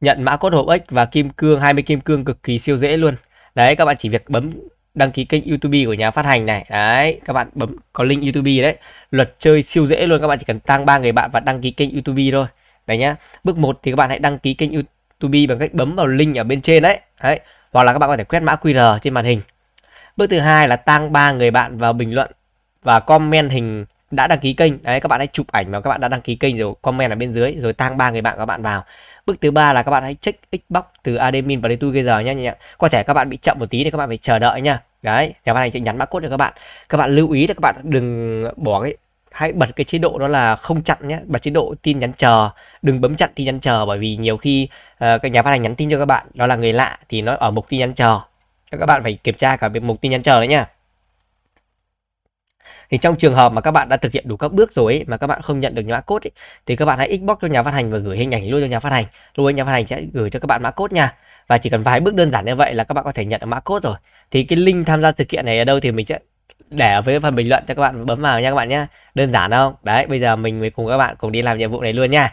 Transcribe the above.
nhận mã code hộp ếch và kim cương 20 kim cương cực kỳ siêu dễ luôn đấy các bạn chỉ việc bấm đăng ký kênh YouTube của nhà phát hành này đấy các bạn bấm có link YouTube đấy luật chơi siêu dễ luôn các bạn chỉ cần tăng ba người bạn và đăng ký kênh YouTube thôi đấy nhá bước 1 thì các bạn hãy đăng ký kênh YouTube bằng cách bấm vào link ở bên trên đấy đấy hoặc là các bạn có thể quét mã QR trên màn hình bước thứ hai là tăng ba người bạn vào bình luận và comment hình đã đăng ký kênh đấy các bạn hãy chụp ảnh mà các bạn đã đăng ký kênh rồi comment ở bên dưới rồi tăng ba người bạn các bạn vào bước thứ ba là các bạn hãy check Xbox từ admin và tôi bây giờ nhé nhé có thể các bạn bị chậm một tí thì các bạn phải chờ đợi nha đấy nhà phát hành sẽ nhắn mã barcode cho các bạn các bạn lưu ý là các bạn đừng bỏ cái hãy bật cái chế độ đó là không chặn nhé bật chế độ tin nhắn chờ đừng bấm chặn tin nhắn chờ bởi vì nhiều khi uh, cái nhà phát hành nhắn tin cho các bạn đó là người lạ thì nó ở mục tin nhắn chờ các bạn phải kiểm tra cả mục tin nhắn chờ đấy nhá thì trong trường hợp mà các bạn đã thực hiện đủ các bước rồi ấy, mà các bạn không nhận được mã code ấy, thì các bạn hãy inbox cho nhà phát hành và gửi hình ảnh luôn cho nhà phát hành luôn nhà phát hành sẽ gửi cho các bạn mã code nha và chỉ cần vài bước đơn giản như vậy là các bạn có thể nhận được mã code rồi thì cái link tham gia thực kiện này ở đâu thì mình sẽ để ở với phần bình luận cho các bạn bấm vào nha các bạn nhé đơn giản không đấy bây giờ mình mới cùng các bạn cùng đi làm nhiệm vụ này luôn nha